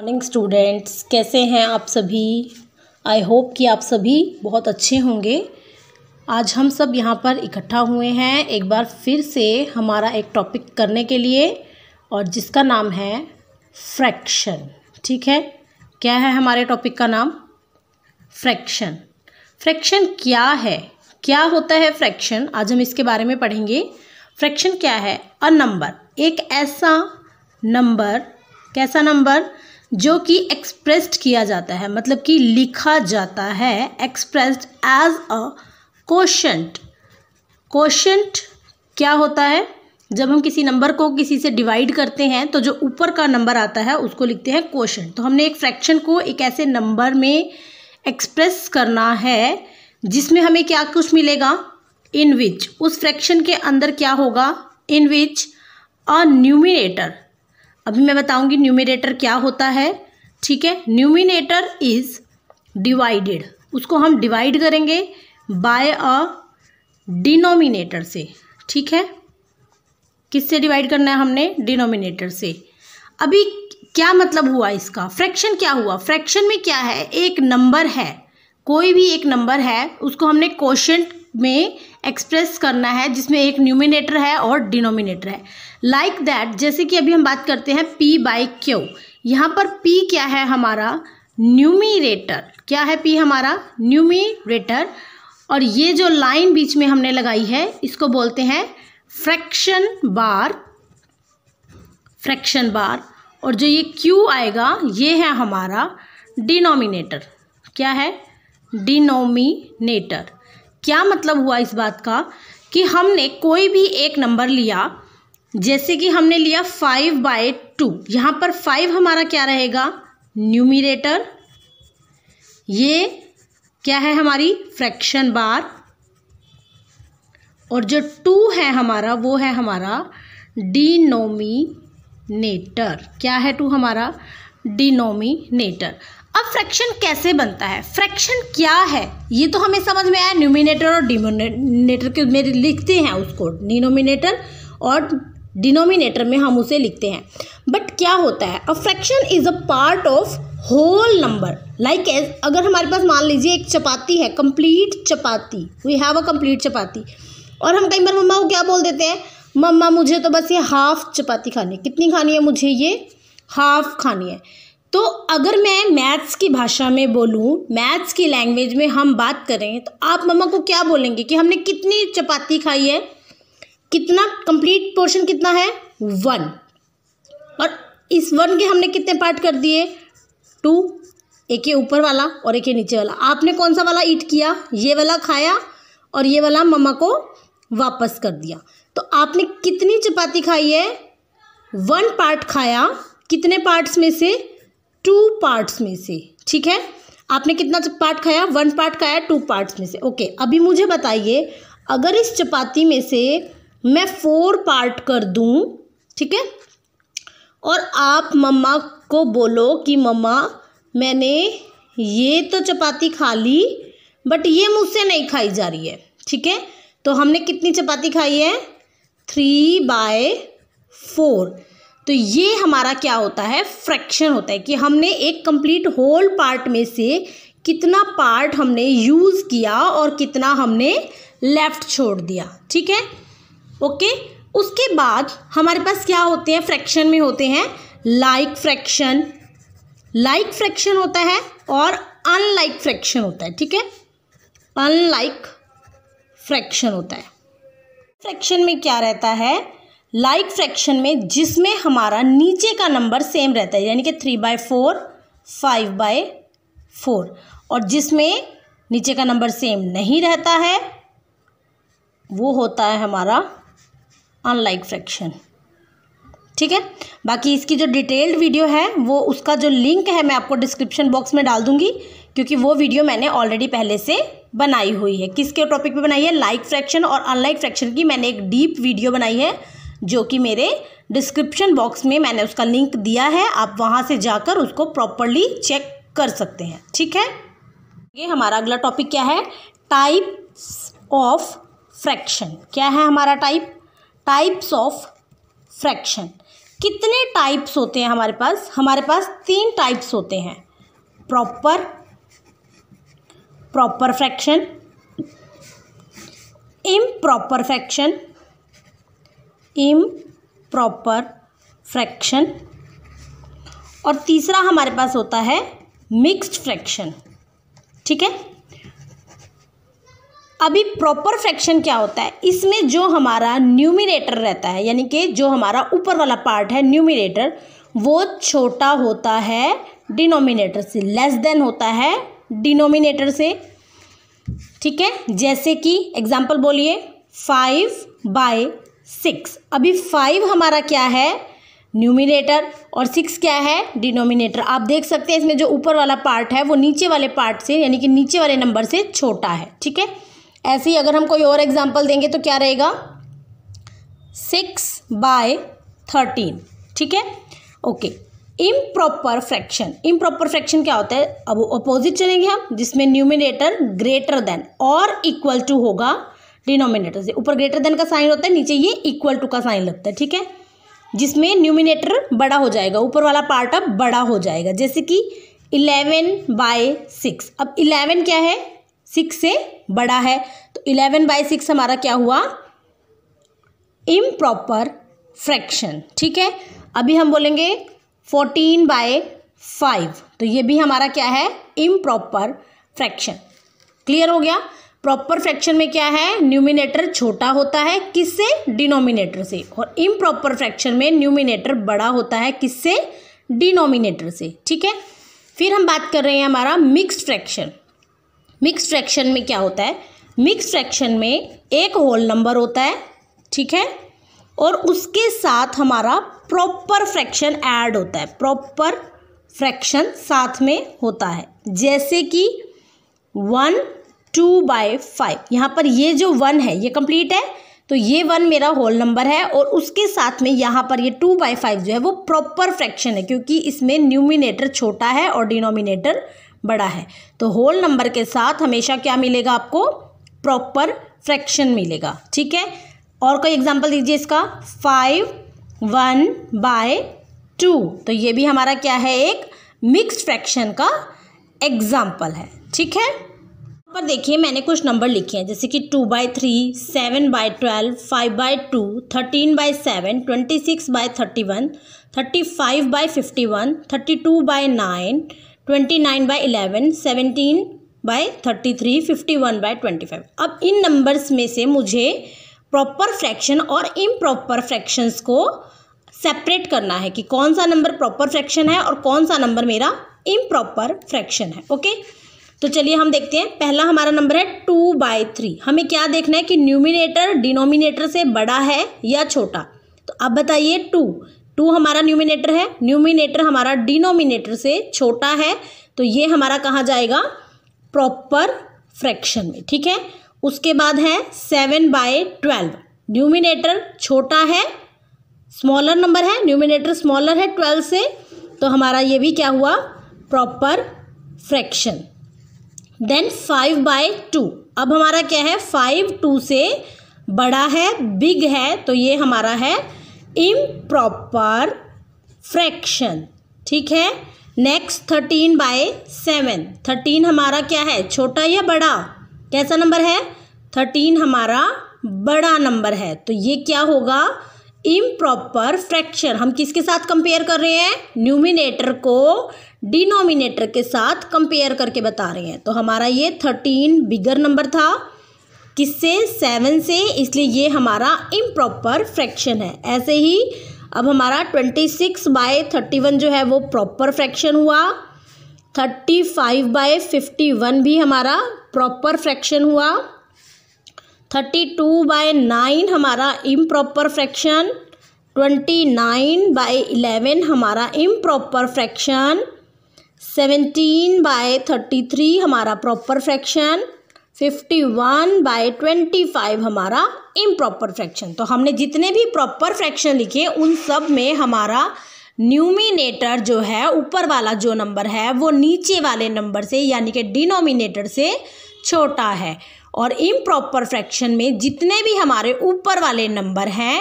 Morning students कैसे हैं आप सभी आई होप कि आप सभी बहुत अच्छे होंगे आज हम सब यहाँ पर इकट्ठा हुए हैं एक बार फिर से हमारा एक टॉपिक करने के लिए और जिसका नाम है फ्रैक्शन ठीक है क्या है हमारे टॉपिक का नाम फ्रैक्शन फ्रैक्शन क्या है क्या होता है फ्रैक्शन आज हम इसके बारे में पढ़ेंगे फ्रैक्शन क्या है अ नंबर एक ऐसा नंबर कैसा नंबर जो कि एक्सप्रेस्ड किया जाता है मतलब कि लिखा जाता है expressed as a quotient quotient क्या होता है जब हम किसी नंबर को किसी से डिवाइड करते हैं तो जो ऊपर का नंबर आता है उसको लिखते हैं क्वेश्चन तो हमने एक फ्रैक्शन को एक ऐसे नंबर में एक्सप्रेस करना है जिसमें हमें क्या कुछ मिलेगा इन विच उस फ्रैक्शन के अंदर क्या होगा इन विच अ न्यूमिनेटर अभी मैं बताऊंगी न्यूमिनेटर क्या होता है ठीक है न्यूमिनेटर इज डिवाइडेड उसको हम डिवाइड करेंगे बाय अ डिनोमिनेटर से ठीक है किससे डिवाइड करना है हमने डिनोमिनेटर से अभी क्या मतलब हुआ इसका फ्रैक्शन क्या हुआ फ्रैक्शन में क्या है एक नंबर है कोई भी एक नंबर है उसको हमने क्वेश्चन में एक्सप्रेस करना है जिसमें एक न्यूमिनेटर है और डिनोमिनेटर है लाइक like दैट जैसे कि अभी हम बात करते हैं पी बाई क्यू यहाँ पर पी क्या है हमारा न्यूमिनेटर क्या है पी हमारा न्यूमिनेटर और ये जो लाइन बीच में हमने लगाई है इसको बोलते हैं फ्रैक्शन बार फ्रैक्शन बार और जो ये क्यू आएगा ये है हमारा डिनोमिनेटर क्या है डिनोमिनेटर क्या मतलब हुआ इस बात का कि हमने कोई भी एक नंबर लिया जैसे कि हमने लिया फाइव बाय टू यहाँ पर फाइव हमारा क्या रहेगा न्यूमिनेटर ये क्या है हमारी फ्रैक्शन बार और जो टू है हमारा वो है हमारा डिनोमिनेटर क्या है टू हमारा डिनोमिनेटर अब फ्रैक्शन कैसे बनता है फ्रैक्शन क्या है ये तो हमें समझ में आया न्यूमिनेटर और डिनोमिनेटर के मेरे लिखते हैं उसको डिनोमिनेटर और डिनोमिनेटर में हम उसे लिखते हैं बट क्या होता है a fraction is a part of whole number like as अगर हमारे पास मान लीजिए एक चपाती है complete chapati we have a complete chapati और हम कई बार मम्मा को क्या बोल देते हैं मम्मा मुझे तो बस ये हाफ चपाती खानी है कितनी खानी है मुझे ये हाफ खानी है तो अगर मैं मैथ्स की भाषा में बोलूँ मैथ्स की लैंग्वेज में हम बात करें तो आप मम्मा को क्या बोलेंगे कि हमने कितनी चपाती खाई है कितना कंप्लीट पोर्शन कितना है वन और इस वन के हमने कितने पार्ट कर दिए टू एक ये ऊपर वाला और एक ये नीचे वाला आपने कौन सा वाला ईट किया ये वाला खाया और ये वाला मम्मा को वापस कर दिया तो आपने कितनी चपाती खाई है वन पार्ट खाया कितने पार्ट्स में से टू पार्ट्स में से ठीक है आपने कितना पार्ट खाया वन पार्ट खाया टू पार्ट्स में से ओके अभी मुझे बताइए अगर इस चपाती में से मैं फोर पार्ट कर दूं ठीक है और आप मम्मा को बोलो कि मम्मा मैंने ये तो चपाती खा ली बट ये मुझसे नहीं खाई जा रही है ठीक है तो हमने कितनी चपाती खाई है थ्री बाय फोर तो ये हमारा क्या होता है फ्रैक्शन होता है कि हमने एक कंप्लीट होल पार्ट में से कितना पार्ट हमने यूज़ किया और कितना हमने लेफ़्ट छोड़ दिया ठीक है ओके उसके बाद हमारे पास क्या होते हैं फ्रैक्शन में होते हैं लाइक फ्रैक्शन लाइक फ्रैक्शन होता है और अनलाइक फ्रैक्शन होता है ठीक है अनलाइक फ्रैक्शन होता है फ्रैक्शन में क्या रहता है लाइक like फ्रैक्शन में जिसमें हमारा नीचे का नंबर सेम रहता है यानी कि three by four five by four और जिसमें नीचे का नंबर सेम नहीं रहता है वो होता है हमारा अनलाइक फ्रैक्शन ठीक है बाकी इसकी जो डिटेल्ड वीडियो है वो उसका जो लिंक है मैं आपको डिस्क्रिप्शन बॉक्स में डाल दूंगी क्योंकि वो वीडियो मैंने ऑलरेडी पहले से बनाई हुई है किसके टॉपिक पे बनाई है लाइक फ्रैक्शन और अनलाइक फ्रैक्शन की मैंने एक डीप वीडियो बनाई है जो कि मेरे डिस्क्रिप्शन बॉक्स में मैंने उसका लिंक दिया है आप वहाँ से जाकर उसको प्रॉपरली चेक कर सकते हैं ठीक है ये हमारा अगला टॉपिक क्या है टाइप्स ऑफ फ्रैक्शन क्या है हमारा टाइप टाइप्स ऑफ फ्रैक्शन कितने टाइप्स होते हैं हमारे पास हमारे पास तीन टाइप्स होते हैं proper proper fraction proper fraction improper fraction और तीसरा हमारे पास होता है मिक्स्ड फ्रैक्शन ठीक है अभी प्रॉपर फ्रैक्शन क्या होता है इसमें जो हमारा न्यूमिनेटर रहता है यानी कि जो हमारा ऊपर वाला पार्ट है न्यूमिनेटर वो छोटा होता है डिनोमिनेटर से लेस देन होता है डिनोमिनेटर से ठीक है जैसे कि एग्जाम्पल बोलिए फाइव बाय सिक्स अभी फाइव हमारा क्या है न्यूमिनेटर और सिक्स क्या है डिनोमिनेटर आप देख सकते हैं इसमें जो ऊपर वाला पार्ट है वो नीचे वाले पार्ट से यानी कि नीचे वाले नंबर से छोटा है ठीक है ऐसे ही अगर हम कोई और एग्जाम्पल देंगे तो क्या रहेगा सिक्स बाय थर्टीन ठीक है okay improper fraction improper fraction क्या होता है अब अपोजिट चलेंगे हम जिसमें न्यूमिनेटर ग्रेटर देन और इक्वल टू होगा डिनोमिनेटर से ऊपर ग्रेटर देन का साइन होता है नीचे ये इक्वल टू का साइन लगता है ठीक है जिसमें न्यूमिनेटर बड़ा हो जाएगा ऊपर वाला पार्ट अब बड़ा हो जाएगा जैसे कि इलेवन बाय सिक्स अब इलेवन क्या है सिक्स से बड़ा है तो इलेवन बाय सिक्स हमारा क्या हुआ इम प्रॉपर फ्रैक्शन ठीक है अभी हम बोलेंगे फोर्टीन बाय फाइव तो ये भी हमारा क्या है इम प्रॉपर फ्रैक्शन क्लियर हो गया प्रॉपर फ्रैक्शन में क्या है न्यूमिनेटर छोटा होता है किससे डिनोमिनेटर से और इम्प्रॉपर फ्रैक्शन में न्यूमिनेटर बड़ा होता है किससे डिनोमिनेटर से ठीक है फिर हम बात कर रहे हैं हमारा मिक्स फ्रैक्शन मिक्स फ्रैक्शन में क्या होता है मिक्स फ्रैक्शन में एक होल नंबर होता है ठीक है और उसके साथ हमारा प्रॉपर फ्रैक्शन ऐड होता है प्रॉपर फ्रैक्शन साथ में होता है जैसे कि वन टू बाई फाइव यहाँ पर ये जो वन है ये कंप्लीट है तो ये वन मेरा होल नंबर है और उसके साथ में यहाँ पर ये टू बाई फाइव जो है वो प्रॉपर फ्रैक्शन है क्योंकि इसमें न्यूमिनेटर छोटा है और डिनोमिनेटर बड़ा है तो होल नंबर के साथ हमेशा क्या मिलेगा आपको प्रॉपर फ्रैक्शन मिलेगा ठीक है और कोई एग्जाम्पल दीजिए इसका फाइव वन बाय टू तो ये भी हमारा क्या है एक मिक्स फ्रैक्शन का एग्जाम्पल है ठीक है पर देखिए मैंने कुछ नंबर लिखे हैं जैसे कि two by three seven by twelve five by two thirteen by seven twenty six by thirty one thirty five by fifty one thirty two by nine twenty nine by eleven seventeen by thirty three fifty one by twenty five अब इन numbers में से मुझे proper fraction और improper fractions को separate करना है कि कौन सा नंबर प्रॉपर फ्रैक्शन है और कौन सा नंबर मेरा इम्प्रॉपर फ्रैक्शन है ओके okay? तो चलिए हम देखते हैं पहला हमारा नंबर है टू बाई थ्री हमें क्या देखना है कि न्यूमिनेटर डिनोमिनेटर से बड़ा है या छोटा तो अब बताइए टू टू हमारा न्यूमिनेटर है न्यूमिनेटर हमारा डिनोमिनेटर से छोटा है तो ये हमारा कहाँ जाएगा प्रॉपर फ्रैक्शन में ठीक है उसके बाद है सेवन बाय ट्वेल्व न्यूमिनेटर छोटा है स्मॉलर नंबर है न्यूमिनेटर स्मॉलर है ट्वेल्व से तो हमारा ये भी क्या हुआ proper fraction then five by two अब हमारा क्या है फाइव टू से बड़ा है बिग है तो ये हमारा है प्रॉपर फ्रैक्शन ठीक है next thirteen by seven thirteen हमारा क्या है छोटा या बड़ा कैसा नंबर है थर्टीन हमारा बड़ा नंबर है तो ये क्या होगा प्रॉपर फ्रैक्शन हम किसके साथ कंपेयर कर रहे हैं न्यूमिनेटर को डिनोमिनेटर के साथ कंपेयर करके बता रहे हैं तो हमारा ये थर्टीन बिगर नंबर था किससे सेवन से इसलिए ये हमारा इम्प्रॉपर फ्रैक्शन है ऐसे ही अब हमारा twenty six by thirty one जो है वो प्रॉपर फ्रैक्शन हुआ thirty five by fifty one भी हमारा प्रॉपर फ्रैक्शन हुआ थर्टी टू बाय नाइन हमारा improper fraction twenty nine by eleven हमारा improper fraction seventeen by thirty three हमारा proper fraction fifty one by twenty five हमारा improper fraction तो हमने जितने भी प्रॉपर फ्रैक्शन लिखे उन सब में हमारा न्यूमिनेटर जो है ऊपर वाला जो नंबर है वो नीचे वाले नंबर से यानी कि डिनोमिनेटर से छोटा है और इम्प्रॉपर फ्रैक्शन में जितने भी हमारे ऊपर वाले नंबर हैं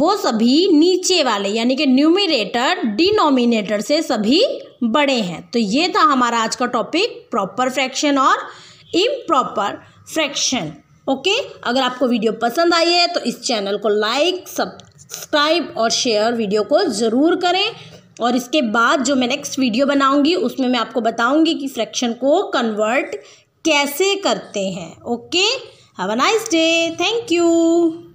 वो सभी नीचे वाले यानी कि न्यूमिनेटर डिनोमिनेटर से सभी बड़े हैं तो ये था हमारा आज का टॉपिक प्रॉपर फ्रैक्शन और इम्प्रॉपर फ्रैक्शन ओके अगर आपको वीडियो पसंद आई है तो इस चैनल को लाइक सब्सक्राइब और शेयर वीडियो को ज़रूर करें और इसके बाद जो मैं नेक्स्ट वीडियो बनाऊंगी उसमें मैं आपको बताऊंगी कि फ्रैक्शन को कन्वर्ट कैसे करते हैं okay have a nice day thank you